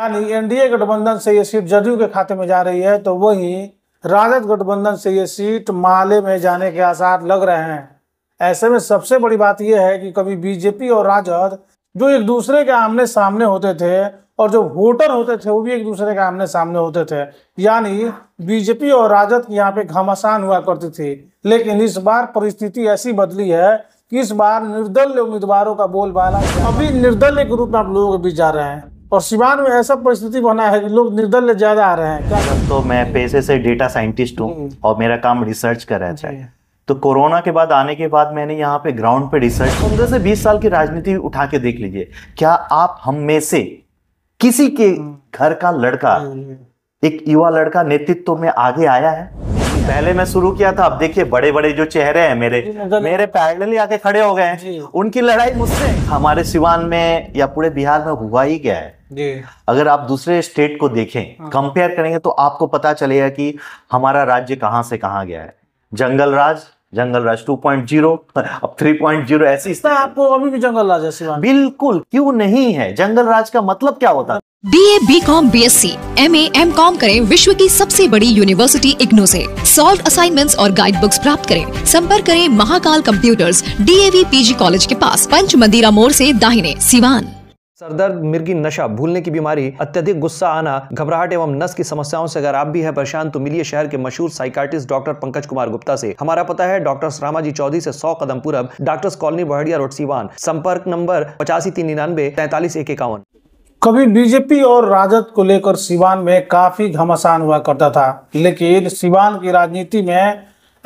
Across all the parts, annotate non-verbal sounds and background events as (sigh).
यानी एनडीए गठबंधन से ये सीट जदयू के खाते में जा रही है तो वही राजद गठबंधन से ये सीट माले में जाने के आसार लग रहे हैं ऐसे में सबसे बड़ी बात यह है कि कभी बीजेपी और राजद जो एक दूसरे के आमने सामने होते थे और जो वोटर होते थे वो भी एक दूसरे के आमने सामने होते थे यानी बीजेपी और राजद की यहाँ पे घमासान हुआ करती थी लेकिन इस बार परिस्थिति ऐसी बदली है कि इस बार निर्दलीय उम्मीदवारों का बोलबाला अभी निर्दलीय के रूप में आप लोगों के बीच जा रहे हैं और सिवान में ऐसा परिस्थिति बना है लोग निर्दल ज्यादा आ रहे हैं तो मैं पैसे से डेटा साइंटिस्ट हूँ और मेरा काम रिसर्च कर रहता है तो कोरोना के बाद आने के बाद मैंने यहाँ पे ग्राउंड पे रिसर्च पंद्रह से बीस साल की राजनीति उठा के देख लीजिए क्या आप हम में से किसी के हम्म। घर का लड़का हम्म। एक युवा लड़का नेतृत्व में आगे आया है पहले मैं शुरू किया था अब देखिए बड़े बड़े जो चेहरे हैं मेरे मतलब मेरे पैरेलली आके खड़े हो गए हैं उनकी लड़ाई मुझसे हमारे सिवान में या पूरे बिहार में हुआ ही क्या है अगर आप दूसरे स्टेट को देखें कंपेयर हाँ। करेंगे तो आपको पता चलेगा कि हमारा राज्य कहाँ से कहाँ गया है जंगल राज जंगल राज 2.0 अब 3.0 ऐसी आपको अभी भी जंगल राज बिल्कुल क्यों नहीं है जंगल राज का मतलब क्या होता है B A B com B S C M A M com करें विश्व की सबसे बड़ी यूनिवर्सिटी इग्नो से सॉल्व असाइनमेंट्स और गाइड बुक्स प्राप्त करें संपर्क करें Mahakal computers D A V P G college के पास पंच मंदिरा मोड़ से दाहिने सिवान सरदर्द मिर्गी नशा भूलने की बीमारी अत्यधिक गुस्सा आना घबराहट एवं नस की समस्याओं से अगर आप भी है परेशान तो मिलिए शहर के मशहूर साइकाटिस्ट डॉक्टर पंकज कुमार गुप्ता से हमारा पता है डॉक्टर रामाजी चौधरी से सौ कदम पूरब doctors colony Bahadiya road Siwan संपर्क नंबर पचासी तीन निन्यानबे तैतालीस एक इक्यावन कभी बीजेपी और राजद को लेकर सिवान में काफी घमासान हुआ करता था लेकिन सिवान की राजनीति में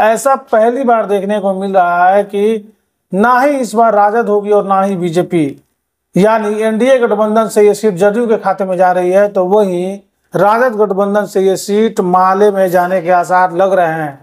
ऐसा पहली बार देखने को मिल रहा है कि ना ही इस बार राजद होगी और ना ही बीजेपी यानी एनडीए गठबंधन से ये सीट जदयू के खाते में जा रही है तो वहीं राजद गठबंधन से ये सीट माले में जाने के आसार लग रहे हैं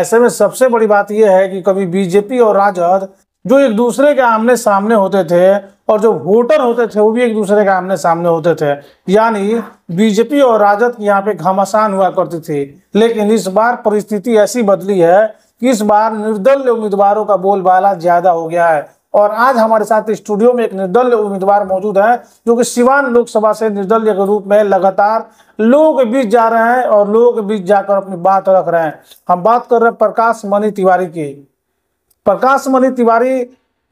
ऐसे में सबसे बड़ी बात यह है कि कभी बीजेपी और राजद जो एक दूसरे के आमने सामने होते थे और जो वोटर होते थे वो भी एक दूसरे के आमने सामने होते थे यानी बीजेपी और राजद की यहाँ पे घमासान हुआ करती थी लेकिन इस बार परिस्थिति ऐसी बदली है कि इस बार निर्दलीय उम्मीदवारों का बोलबाला ज्यादा हो गया है और आज हमारे साथ स्टूडियो में एक निर्दलीय उम्मीदवार मौजूद है जो कि सिवान लोकसभा से निर्दलीय के रूप में लगातार लोगों के बीच जा रहे हैं और लोगों के बीच जाकर अपनी बात रख रहे हैं हम बात कर रहे हैं प्रकाश मणि तिवारी की प्रकाश मणि तिवारी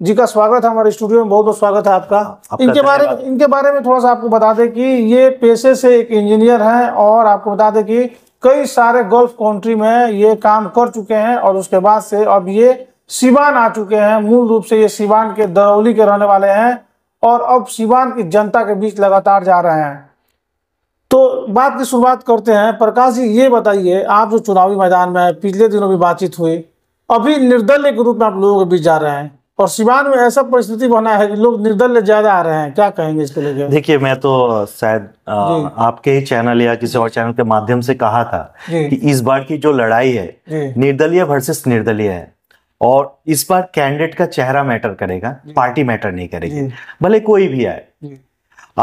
जी का स्वागत है हमारे स्टूडियो में बहुत बहुत स्वागत है आपका, इनके बारे में इनके बारे में थोड़ा सा आपको बता दें कि ये पेशे से एक इंजीनियर हैं और आपको बता दें कि कई सारे गल्फ कंट्री में ये काम कर चुके हैं और उसके बाद से अब ये सिवान आ चुके हैं मूल रूप से ये सिवान के दरौली के रहने वाले हैं और अब सिवान की जनता के बीच लगातार जा रहे हैं तो बात की शुरुआत करते हैं प्रकाश जी ये बताइए आप जो चुनावी मैदान में है पिछले दिनों भी बातचीत हुई अभी निर्दलीय के रूप में आप लोगों के बीच जा रहे हैं और सिवान में ऐसा परिस्थिति बना है कि लोग निर्दलीय ज्यादा आ रहे हैं क्या कहेंगे इसके लिए देखिए मैं तो शायद आपके ही चैनल या किसी और चैनल के माध्यम से कहा था कि इस बार की जो लड़ाई है निर्दलीय वर्सेस निर्दलीय है और इस बार कैंडिडेट का चेहरा मैटर करेगा पार्टी मैटर नहीं करेगी भले कोई भी आए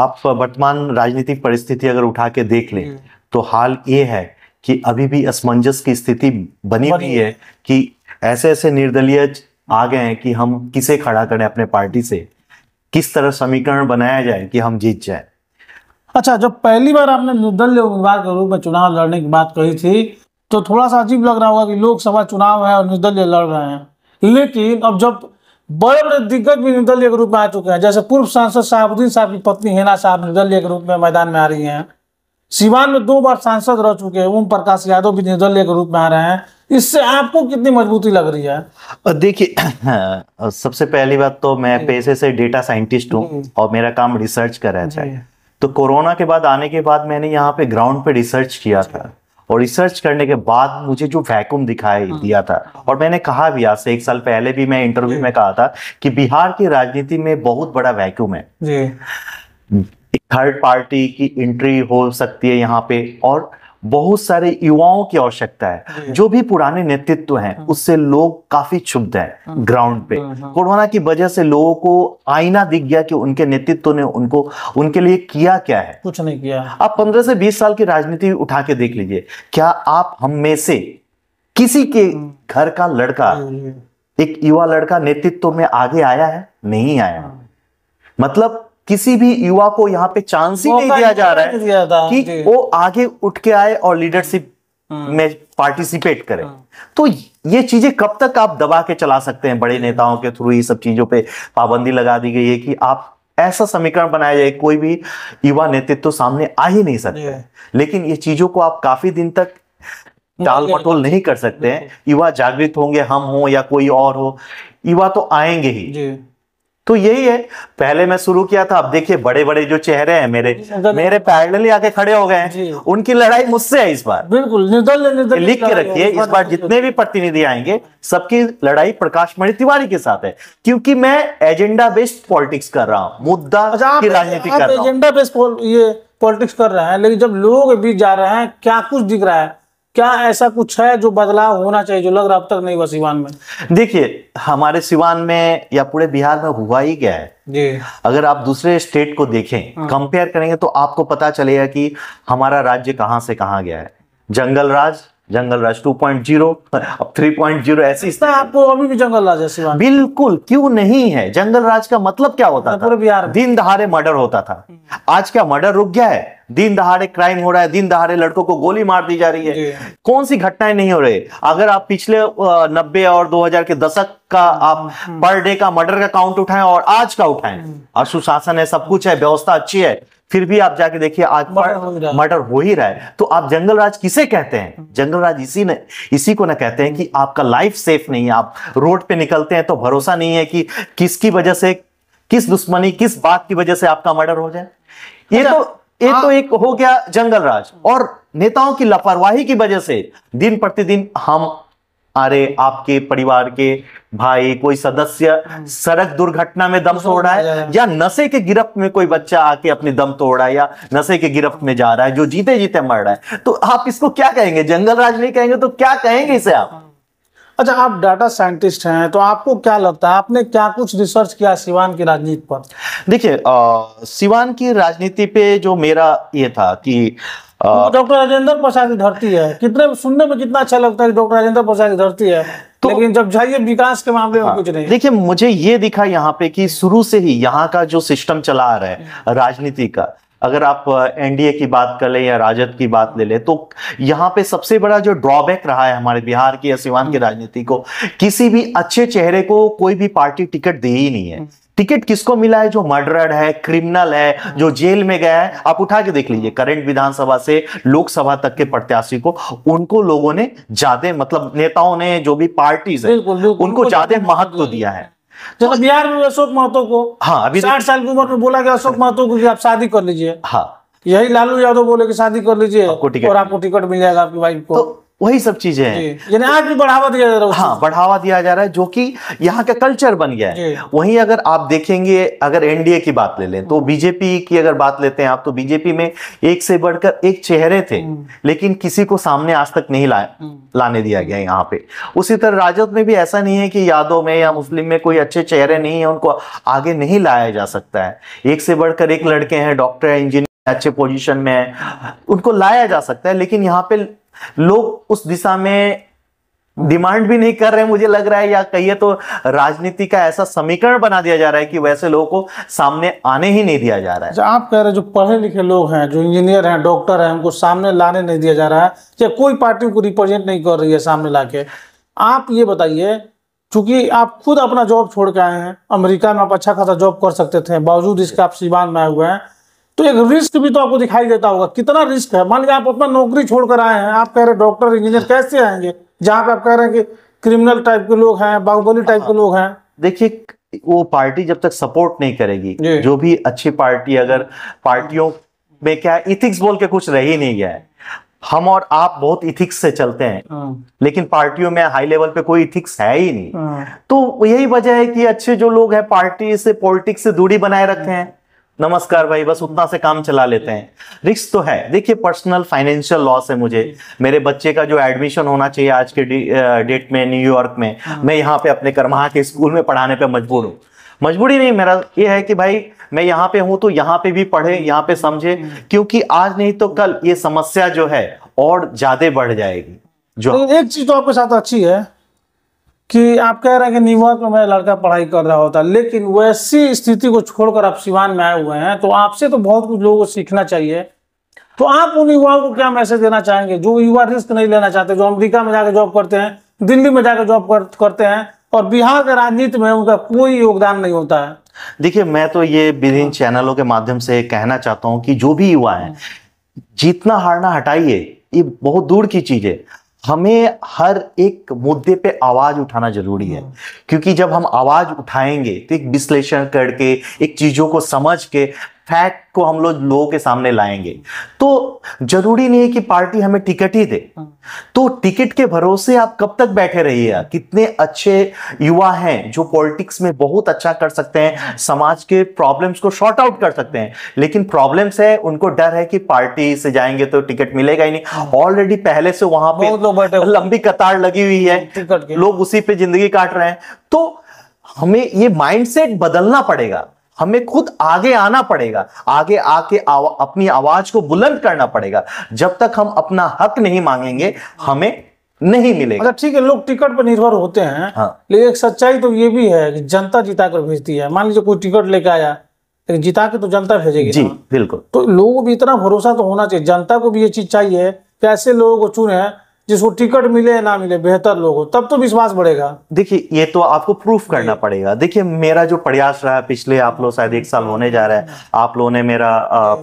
आप वर्तमान राजनीतिक परिस्थिति अगर उठा के देख लें तो हाल ये है कि अभी भी असमंजस की स्थिति बनी हुई है कि ऐसे ऐसे निर्दलीय आ गए हैं कि हम किसे खड़ा करें अपने पार्टी से किस तरह समीकरण बनाया जाए कि हम जीत जाए अच्छा जब पहली बार आपने निर्दलीय उम्मीदवार के रूप में चुनाव लड़ने की बात कही थी तो थोड़ा सा अजीब लग रहा होगा कि लोकसभा चुनाव है और निर्दलीय लड़ रहे हैं लेकिन अब जब बड़े बड़े दिग्गज भी निर्दलीय के रूप में आ चुके हैं जैसे पूर्व सांसद शाहबुद्दीन साहब की पत्नी हेना साहब निर्दलीय के रूप में मैदान में आ रही हैं सिवान में दो बार सांसद रह चुके हैं ओम प्रकाश यादव भी निर्दलीय के रूप में आ रहे हैं इससे आपको कितनी मजबूती लग रही है देखिए (clears throat) सबसे पहली बात तो मैं पैसे से डेटा साइंटिस्ट हूँ और मेरा काम रिसर्च कर रहता है तो कोरोना के बाद आने के बाद मैंने यहाँ पे ग्राउंड पे रिसर्च किया था और रिसर्च करने के बाद मुझे जो वैक्यूम दिखाई हाँ। दिया था और मैंने कहा भी आज से एक साल पहले भी मैं इंटरव्यू में कहा था कि बिहार की राजनीति में बहुत बड़ा वैक्यूम है थर्ड पार्टी की एंट्री हो सकती है यहाँ पे और बहुत सारे युवाओं की आवश्यकता है जो भी पुराने नेतृत्व हैं हाँ। उससे लोग काफी क्षुब्ध हैं ग्राउंड हाँ। पे हाँ, कोरोना की वजह से लोगों को आईना दिख गया कि उनके नेतृत्व ने उनको उनके लिए किया क्या है कुछ नहीं किया आप पंद्रह से बीस साल की राजनीति उठा के देख लीजिए क्या आप हम में से किसी के घर का लड़का एक युवा लड़का नेतृत्व में आगे आया है नहीं आया मतलब किसी भी युवा को यहाँ पे चांस ही नहीं दिया जा रहा है कि वो आगे उठ के आए और लीडरशिप हाँ। में पार्टिसिपेट करे हाँ। तो ये चीजें कब तक आप दबा के चला सकते हैं बड़े नेताओं के थ्रू ये सब चीजों पे पाबंदी लगा दी गई है कि आप ऐसा समीकरण बनाया जाए कोई भी युवा नेतृत्व तो सामने आ ही नहीं सकते लेकिन ये चीजों को आप काफी दिन तक टाल पटोल नहीं कर सकते हैं युवा जागृत होंगे हम हो या कोई और हो युवा तो आएंगे ही तो यही है पहले मैं शुरू किया था अब देखिए बड़े बड़े जो चेहरे हैं मेरे मेरे पैरेलली आके खड़े हो गए हैं उनकी लड़ाई मुझसे है इस बार बिल्कुल निर्दल लिख के रखिए इस बार जितने भी प्रतिनिधि आएंगे सबकी लड़ाई प्रकाश मणि तिवारी के साथ है क्योंकि मैं एजेंडा बेस्ड पॉलिटिक्स कर रहा हूँ मुद्दा अच्छा, की राजनीति कर रहा हूँ एजेंडा बेस्ड ये पॉलिटिक्स कर रहे हैं लेकिन जब लोग बीच जा रहे हैं क्या कुछ दिख रहा है क्या ऐसा कुछ है जो बदलाव होना चाहिए जो लग रहा अब तक नहीं हुआ सिवान में देखिए हमारे सिवान में या पूरे बिहार में हुआ ही क्या है जी अगर आप दूसरे स्टेट को देखें हाँ। कंपेयर करेंगे तो आपको पता चलेगा कि हमारा राज्य कहां से कहां गया है जंगल राज जंगल राज टू पॉइंट जीरो अब थ्री पॉइंट जीरो ऐसी आपको अभी भी जंगल राज ऐसी बिल्कुल क्यों नहीं है जंगल राज का मतलब क्या होता था पूरे बिहार दिन दहाड़े मर्डर होता था हम्म। आज क्या मर्डर रुक गया है दिन दहाड़े क्राइम हो रहा है दिन दहाड़े लड़कों को गोली मार दी जा रही है कौन सी घटनाएं नहीं हो रही अगर आप पिछले नब्बे और 2000 के दशक का हम्म, आप हम्म। पर डे का मर्डर का काउंट उठाएं और आज का उठाएं और सुशासन है सब कुछ है व्यवस्था अच्छी है फिर भी आप जाके देखिए आज मर्डर हो ही रहा है तो आप जंगल राज किसे कहते हैं जंगल राज इसी ने इसी को ना कहते हैं कि आपका लाइफ सेफ नहीं है आप रोड पे निकलते हैं तो भरोसा नहीं है कि किसकी वजह से किस दुश्मनी किस बात की वजह से आपका मर्डर हो जाए ये अच्छा, तो ये तो हाँ। एक हो गया जंगल राज और नेताओं की लापरवाही की वजह से दिन प्रतिदिन हम अरे आपके परिवार के भाई कोई सदस्य हम्म। सड़क दुर्घटना में दम तोड़ रहा है या नशे के गिरफ्त में कोई बच्चा आके अपने दम तोड़ रहा है या नशे के गिरफ्त में जा रहा है जो जीते जीते मर रहा है तो आप इसको क्या कहेंगे जंगल राज नहीं कहेंगे तो क्या कहेंगे इसे आप हाँ। अच्छा आप डाटा साइंटिस्ट हैं तो आपको क्या लगता है आपने क्या कुछ रिसर्च किया सिवान की राजनीति पर देखिए सिवान की राजनीति पे जो मेरा ये था कि डॉक्टर राजेंद्र प्रसाद की धरती है कितने सुनने में कितना अच्छा लगता है डॉक्टर राजेंद्र प्रसाद की धरती है तो लेकिन जब जाइए विकास के मामले में हाँ, कुछ नहीं देखिए मुझे ये दिखा यहाँ पे कि शुरू से ही यहाँ का जो सिस्टम चला आ रहा है राजनीति का अगर आप एनडीए की बात कर ले या राजद की बात ले लें तो यहाँ पे सबसे बड़ा जो ड्रॉबैक रहा है हमारे बिहार की या सिवान की हम्म। राजनीति को किसी भी अच्छे चेहरे को कोई भी पार्टी टिकट दे ही नहीं है हम्म। टिकट किसको मिला है जो मर्डरर है क्रिमिनल है जो जेल में गया है आप उठा के देख लीजिए करंट विधानसभा से लोकसभा तक के प्रत्याशी को उनको लोगों ने ज्यादा मतलब नेताओं ने जो भी पार्टीज है उनको ज्यादा महत्व दिया है तो बिहार में अशोक महतो को हाँ अभी साठ साल की उम्र में बोला गया अशोक महतो को आप शादी कर लीजिए हाँ यही लालू यादव बोले कि शादी कर लीजिए और आपको टिकट मिल जाएगा आपकी वाइफ को तो वही सब चीजें हैं यानी आज भी बढ़ावा दिया जा रहा है हाँ बढ़ावा दिया जा रहा है जो कि यहाँ का कल्चर बन गया है वही अगर आप देखेंगे अगर एनडीए की बात ले लें तो हम्म। बीजेपी की अगर बात लेते हैं आप तो बीजेपी में एक से बढ़कर एक चेहरे थे हम्म। लेकिन किसी को सामने आज तक नहीं लाया हम्म। लाने दिया गया यहाँ पे उसी तरह राजद में भी ऐसा नहीं है कि यादव में या मुस्लिम में कोई अच्छे चेहरे नहीं है उनको आगे नहीं लाया जा सकता है एक से बढ़कर एक लड़के हैं डॉक्टर इंजीनियर अच्छे पोजिशन में है उनको लाया जा सकता है लेकिन यहाँ पे लोग उस दिशा में डिमांड भी नहीं कर रहे मुझे लग रहा है या कहिए तो राजनीति का ऐसा समीकरण बना दिया जा रहा है कि वैसे लोगों को सामने आने ही नहीं दिया जा रहा है आप कह रहे जो पढ़े लिखे लोग हैं जो इंजीनियर हैं डॉक्टर हैं उनको सामने लाने नहीं दिया जा रहा है या कोई पार्टी को रिप्रेजेंट नहीं कर रही है सामने ला आप ये बताइए चूंकि आप खुद अपना जॉब छोड़ के आए हैं अमेरिका में आप अच्छा खासा जॉब कर सकते थे बावजूद इसके आप सीवान में आए हुए हैं तो एक रिस्क भी तो आपको दिखाई देता होगा कितना रिस्क है मान लीजिए आप अपना नौकरी छोड़कर आए हैं आप कह रहे डॉक्टर इंजीनियर कैसे आएंगे जहां पे आप कह रहे हैं कि क्रिमिनल टाइप के लोग हैं बाहुबली टाइप के हाँ। लोग हैं देखिए वो पार्टी जब तक सपोर्ट नहीं करेगी जो भी अच्छी पार्टी अगर पार्टियों में क्या है इथिक्स बोल के कुछ रह ही नहीं गया है हम और आप बहुत इथिक्स से चलते हैं हाँ। लेकिन पार्टियों में हाई लेवल पे कोई इथिक्स है ही नहीं हाँ। तो यही वजह है कि अच्छे जो लोग हैं पार्टी से पॉलिटिक्स से दूरी बनाए रखते हैं नमस्कार भाई बस उतना से काम चला लेते हैं रिस्क तो है देखिए पर्सनल फाइनेंशियल लॉस है मुझे मेरे बच्चे का जो एडमिशन होना चाहिए आज के डेट में न्यूयॉर्क में हाँ। मैं यहाँ पे अपने कर्मा के स्कूल में पढ़ाने पे मजबूर हूँ मजबूरी नहीं मेरा ये है कि भाई मैं यहाँ पे हूँ तो यहाँ पे भी पढ़े यहाँ पे समझे क्योंकि आज नहीं तो कल ये समस्या जो है और ज्यादा बढ़ जाएगी जो तो एक चीज तो आपके साथ अच्छी है कि आप कह रहे हैं कि न्यूयॉर्क में मेरा लड़का पढ़ाई कर रहा होता लेकिन वैसी स्थिति को छोड़कर आप सिवान में आए हुए हैं तो आपसे तो बहुत कुछ लोगों को सीखना चाहिए तो आप उन युवाओं को क्या मैसेज देना चाहेंगे जो युवा रिस्क नहीं लेना चाहते जो अमेरिका में जाकर जॉब करते हैं दिल्ली में जाकर जॉब कर, करते हैं और बिहार के राजनीति में उनका कोई योगदान नहीं होता है देखिए मैं तो ये विभिन्न चैनलों के माध्यम से कहना चाहता हूँ कि जो भी युवा है हम्म। जीतना हारना हटाइए ये बहुत दूर की चीज है हमें हर एक मुद्दे पे आवाज उठाना जरूरी है हम्म। क्योंकि जब हम आवाज उठाएंगे तो एक विश्लेषण करके एक चीजों को समझ के फैक्ट को हम लोग लोगों के सामने लाएंगे तो जरूरी नहीं है कि पार्टी हमें टिकट ही दे हाँ। तो टिकट के भरोसे आप कब तक बैठे रहिए कितने अच्छे युवा हैं जो पॉलिटिक्स में बहुत अच्छा कर सकते हैं समाज के प्रॉब्लम्स को शॉर्ट आउट कर सकते हैं लेकिन प्रॉब्लम्स है उनको डर है कि पार्टी से जाएंगे तो टिकट मिलेगा ही नहीं ऑलरेडी पहले से वहां पे लंबी कतार लगी हुई है लोग उसी पे जिंदगी काट रहे हैं तो हमें ये माइंडसेट बदलना पड़ेगा हमें खुद आगे आना पड़ेगा आगे आके आव, अपनी आवाज को बुलंद करना पड़ेगा जब तक हम अपना हक नहीं मांगेंगे हमें नहीं मिलेगा अच्छा ठीक है लोग टिकट पर निर्भर होते हैं हाँ। लेकिन सच्चाई तो ये भी है कि जनता जिता कर भेजती है मान लीजिए कोई टिकट लेके आया लेकिन जिता के तो जनता भेजेगी जी बिल्कुल तो लोगों को भी इतना भरोसा तो होना चाहिए जनता को भी ये चीज चाहिए कैसे लोगों को चुने जिसको टिकट मिले ना मिले बेहतर लोग हो तब तो विश्वास बढ़ेगा देखिए ये तो आपको प्रूफ करना पड़ेगा देखिए मेरा जो प्रयास रहा पिछले आप लोग शायद एक साल होने जा रहा है आप लोगों ने मेरा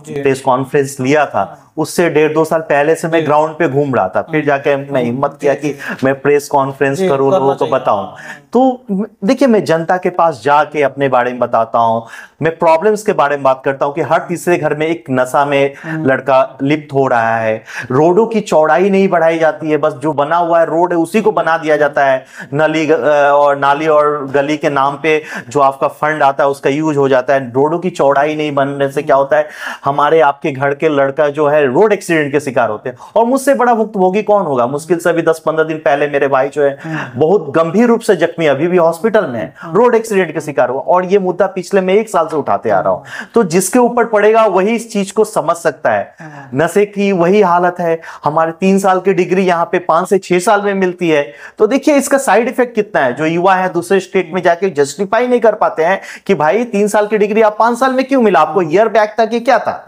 प्रेस कॉन्फ्रेंस लिया था हाँ। उससे डेढ़ दो साल पहले से मैं ग्राउंड पे घूम रहा था फिर हाँ। जाके मैं हिम्मत किया कि मैं प्रेस कॉन्फ्रेंस करूँ लोगों को बताऊं हाँ। तो देखिए मैं जनता के पास जाके अपने बारे में बताता हूँ मैं प्रॉब्लम्स के बारे में बात करता हूँ कि हर तीसरे घर में एक नशा में हाँ। लड़का लिप्त हो रहा है रोडों की चौड़ाई नहीं बढ़ाई जाती है बस जो बना हुआ है रोड है उसी को बना दिया जाता है नली और नाली और गली के नाम पे जो आपका फंड आता है उसका यूज हो जाता है रोडों की चौड़ाई नहीं बनने से क्या होता है हमारे आपके घर के लड़का जो है सारे रोड एक्सीडेंट के शिकार होते हैं और मुझसे बड़ा भुक्तभोगी कौन होगा मुश्किल से अभी दस पंद्रह दिन पहले मेरे भाई जो है बहुत गंभीर रूप से जख्मी अभी भी हॉस्पिटल में है रोड हाँ। एक्सीडेंट के शिकार हुआ और ये मुद्दा पिछले मैं एक साल से उठाते आ रहा हूँ हाँ। तो जिसके ऊपर पड़ेगा वही इस चीज को समझ सकता है हाँ। नशे की वही हालत है हमारे तीन साल की डिग्री यहाँ पे पांच से छह साल में मिलती है तो देखिए इसका साइड इफेक्ट कितना है जो युवा है दूसरे स्टेट में जाके जस्टिफाई नहीं कर पाते हैं कि भाई तीन साल की डिग्री आप पांच साल में क्यों मिला आपको ईयर बैक था कि क्या था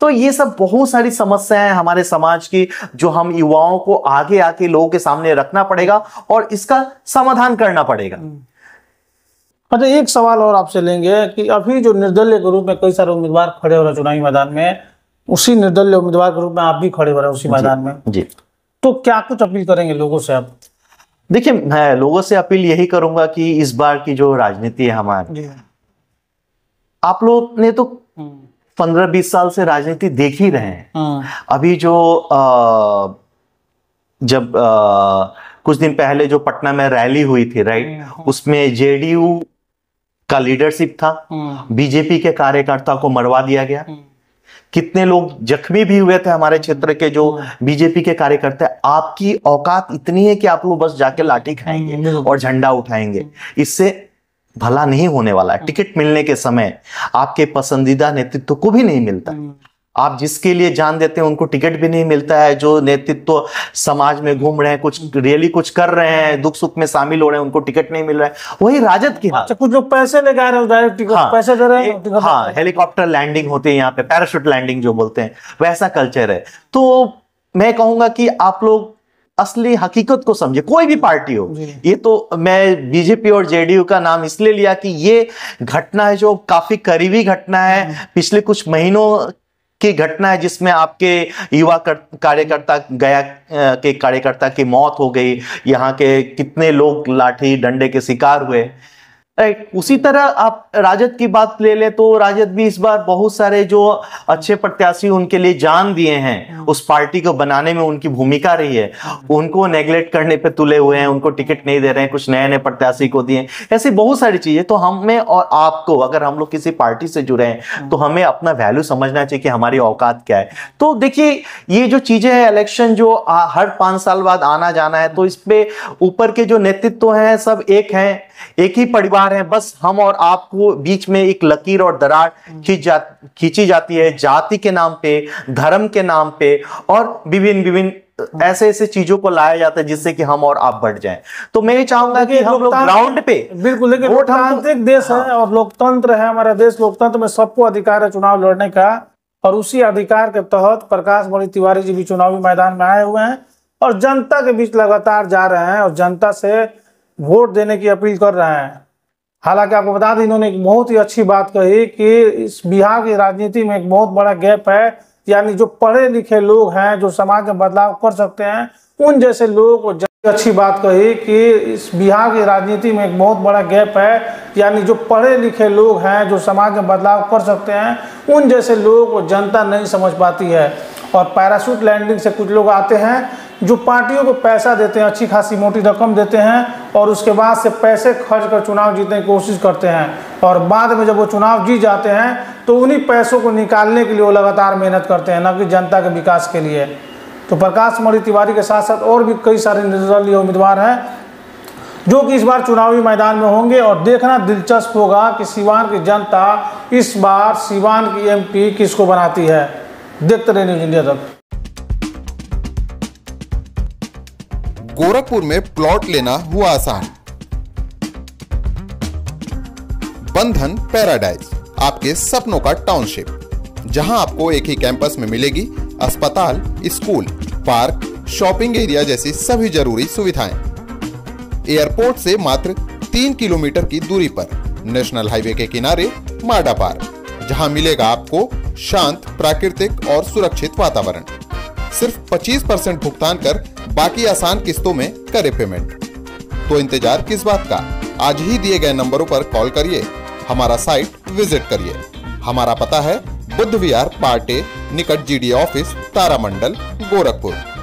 तो ये सब बहुत सारी समस्याएं हमारे समाज की जो हम युवाओं को आगे आके लोगों के सामने रखना पड़ेगा और इसका समाधान करना पड़ेगा हम्म। अच्छा एक सवाल और आपसे लेंगे कि अभी जो निर्दलीय के रूप में कई सारे उम्मीदवार खड़े हो रहे चुनावी मैदान में उसी निर्दलीय उम्मीदवार के रूप में आप भी खड़े हो रहे उसी मैदान में जी तो क्या कुछ अपील करेंगे लोगों से आप देखिए मैं लोगों से अपील यही करूंगा कि इस बार की जो राजनीति है हमारी आप लोग ने तो हम्म। पंद्रह बीस साल से राजनीति देख ही रहे हैं हाँ। अभी जो आ, जब आ, कुछ दिन पहले जो पटना में रैली हुई थी राइट हाँ, हाँ। उसमें जेडीयू का लीडरशिप था बीजेपी के कार्यकर्ता को मरवा दिया गया कितने लोग जख्मी भी हुए थे हमारे क्षेत्र के जो बीजेपी के कार्यकर्ता आपकी औकात इतनी है कि आप लोग बस जाके लाठी खाएंगे और झंडा उठाएंगे इससे भला नहीं होने वाला है हाँ। टिकट मिलने के समय आपके पसंदीदा नेतृत्व को भी नहीं मिलता हम्म। आप जिसके लिए जान देते हैं उनको टिकट भी नहीं मिलता है जो नेतृत्व तो समाज में घूम रहे हैं कुछ हम्म। रियली कुछ कर रहे हैं दुख सुख में शामिल हो रहे हैं उनको टिकट नहीं मिल रहा है वही राजद की हाँ। कुछ लोग पैसे लेके रहे हैं डायरेक्ट टिकट हाँ, पैसे दे रहे हैं हाँ हेलीकॉप्टर लैंडिंग होती है यहाँ पे पैराशूट लैंडिंग जो बोलते हैं वैसा कल्चर है तो मैं कहूंगा कि आप लोग असली हकीकत को समझे कोई भी पार्टी हो ये तो मैं बीजेपी और जेडीयू का नाम इसलिए लिया कि ये घटना है जो काफी करीबी घटना है पिछले कुछ महीनों की घटना है जिसमें आपके युवा कार्यकर्ता गया के कार्यकर्ता की मौत हो गई यहाँ के कितने लोग लाठी डंडे के शिकार हुए राइट उसी तरह आप राजद की बात ले ले तो राजद भी इस बार बहुत सारे जो अच्छे प्रत्याशी उनके लिए जान दिए हैं हाँ। उस पार्टी को बनाने में उनकी भूमिका रही है उनको नेग्लेक्ट करने पे तुले हुए हैं उनको टिकट नहीं दे रहे हैं कुछ नए नए प्रत्याशी को दिए ऐसी बहुत सारी चीजें तो हमें और आपको अगर हम लोग किसी पार्टी से जुड़े हैं हाँ। तो हमें अपना वैल्यू समझना चाहिए कि हमारी औकात क्या है तो देखिए ये जो चीजें हैं इलेक्शन जो हर पांच साल बाद आना जाना है तो इस पे ऊपर के जो नेतृत्व हैं सब एक हैं एक ही परिवार है बस हम और आपको बीच में एक लकीर और दरार खींच जा खींची जाती है जाति के नाम पे धर्म के नाम पे और विभिन्न विभिन्न ऐसे ऐसे चीजों को लाया जाता है जिससे कि हम और आप बढ़ जाएं तो मैं चाहूंगा कि हम लोग ग्राउंड पे बिल्कुल लेकिन तो- लोकतांत्रिक देश है हाँ। और लोकतंत्र है हमारा देश लोकतंत्र में सबको अधिकार है चुनाव लड़ने का और उसी अधिकार के तहत प्रकाश मणि तिवारी जी भी चुनावी मैदान में आए हुए हैं और जनता के बीच लगातार जा रहे हैं और जनता से वोट देने की अपील कर रहे हैं हालांकि आपको बता दें इन्होंने एक बहुत ही अच्छी बात कही कि इस बिहार की राजनीति में एक बहुत बड़ा गैप है यानी जो पढ़े लिखे लोग हैं जो समाज में बदलाव कर सकते हैं उन जैसे लोगों को अच्छी बात कही कि इस बिहार की राजनीति में एक बहुत बड़ा गैप है यानी जो पढ़े लिखे लोग हैं जो समाज में बदलाव कर सकते हैं उन जैसे लोगों को जनता नहीं समझ पाती है और पैराशूट लैंडिंग से कुछ लोग आते हैं जो पार्टियों को पैसा देते हैं अच्छी खासी मोटी रकम देते हैं और उसके बाद से पैसे खर्च कर चुनाव जीतने की कोशिश करते हैं और बाद में जब वो चुनाव जीत जाते हैं तो उन्हीं पैसों को निकालने के लिए वो लगातार मेहनत करते हैं न कि जनता के विकास के लिए तो प्रकाश मणि तिवारी के साथ साथ और भी कई सारे निर्दलीय उम्मीदवार हैं जो कि इस बार चुनावी मैदान में होंगे और देखना दिलचस्प होगा कि सिवान की जनता इस बार सिवान की एमपी किसको बनाती है देखते रहे न्यूज इंडिया तक गोरखपुर में प्लॉट लेना हुआ आसान बंधन पैराडाइज आपके सपनों का टाउनशिप जहां आपको एक ही कैंपस में मिलेगी अस्पताल स्कूल पार्क शॉपिंग एरिया जैसी सभी जरूरी सुविधाएं एयरपोर्ट से मात्र तीन किलोमीटर की दूरी पर नेशनल हाईवे के किनारे माडा पार्क जहां मिलेगा आपको शांत प्राकृतिक और सुरक्षित वातावरण सिर्फ 25 परसेंट भुगतान कर बाकी आसान किस्तों में करे पेमेंट तो इंतजार किस बात का आज ही दिए गए नंबरों पर कॉल करिए हमारा साइट विजिट करिए हमारा पता है बुद्ध विहार पार्टे निकट जीडी ऑफिस तारामंडल गोरखपुर